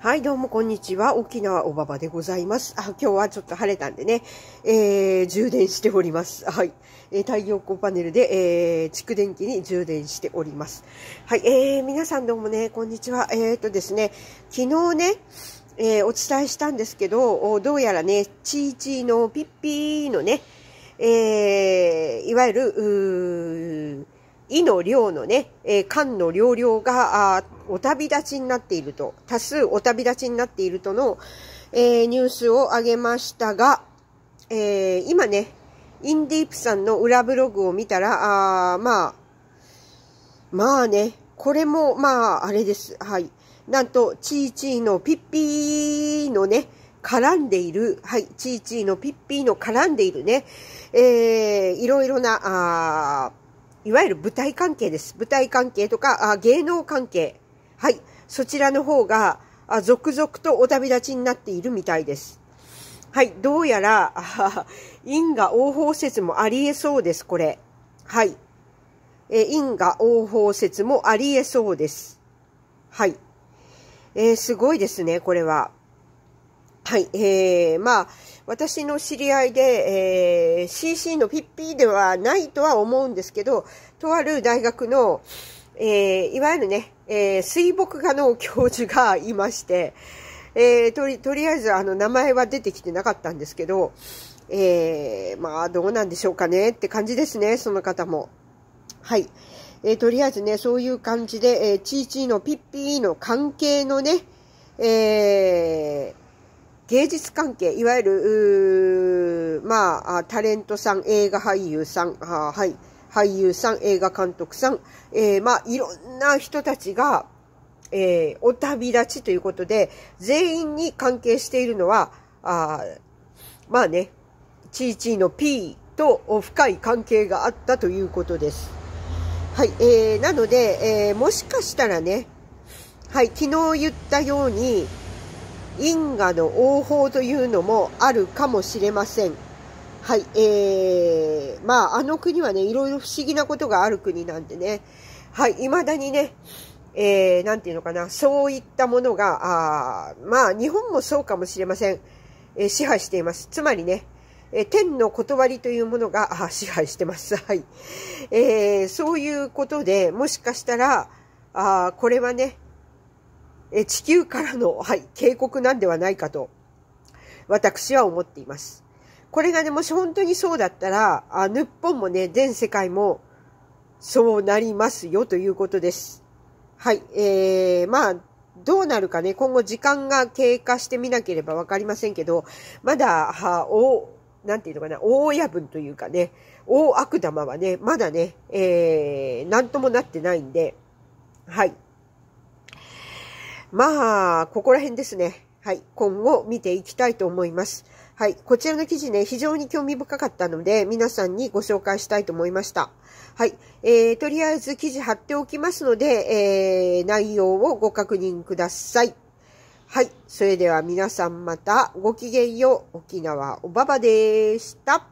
はい、どうもこんにちは。沖縄おばばでございます。あ、今日はちょっと晴れたんでね、えー、充電しております。はい。えー、太陽光パネルで、えー、蓄電器に充電しております。はい、えー、皆さんどうもね、こんにちは。えーとですね、昨日ね、えー、お伝えしたんですけど、どうやらね、チーチーのピッピーのね、えー、いわゆる、うー意の量のね、えー、の量量が、お旅立ちになっていると、多数お旅立ちになっているとの、えー、ニュースを上げましたが、えー、今ね、インディープさんの裏ブログを見たら、あまあ、まあね、これも、まあ、あれです。はい。なんと、チーチーのピッピーのね、絡んでいる、はい、チーチーのピッピーの絡んでいるね、えー、いろいろな、ああ、いわゆる舞台関係です。舞台関係とか、あ芸能関係。はい。そちらの方が、あ続々とお旅立ちになっているみたいです。はい。どうやら、因果応報説もありえそうです、これ。はい。え因果応報説もありえそうです。はい。えー、すごいですね、これは。はい。えー、まあ、私の知り合いで、えー、CC のピッピーではないとは思うんですけど、とある大学の、えー、いわゆるね、えー、水墨画の教授がいまして、えー、とり、とりあえずあの名前は出てきてなかったんですけど、えー、まあどうなんでしょうかねって感じですね、その方も。はい。えー、とりあえずね、そういう感じで、えー、チーチーのピッピーの関係のね、えー、芸術関係、いわゆる、まあ、タレントさん、映画俳優さん、ははい、俳優さん、映画監督さん、えー、まあ、いろんな人たちが、えー、お旅立ちということで、全員に関係しているのは、あまあね、チーチーの P と深い関係があったということです。はい、えー、なので、えー、もしかしたらね、はい、昨日言ったように、因果の応報というのもあるかもしれません。はい、えー、まあ、あの国はね、いろいろ不思議なことがある国なんでね、はい、未だにね、えー、なんていうのかな、そういったものが、あまあ、日本もそうかもしれません。えー、支配しています。つまりね、えー、天の断りというものがあ支配してます。はい。えー、そういうことで、もしかしたら、あこれはね、え地球からの、はい、警告なんではないかと、私は思っています。これがね、もし本当にそうだったら、あ日本もね、全世界もそうなりますよということです。はい、えー、まあ、どうなるかね、今後時間が経過してみなければわかりませんけど、まだ、は、お、なんていうのかな、大親分というかね、大悪玉はね、まだね、えー、なんともなってないんで、はい。まあ、ここら辺ですね。はい、今後見ていきたいと思います。はい、こちらの記事ね、非常に興味深かったので、皆さんにご紹介したいと思いました。はい、えー、とりあえず記事貼っておきますので、えー、内容をご確認ください。はい、それでは皆さんまたごきげんよう。沖縄おばばでした。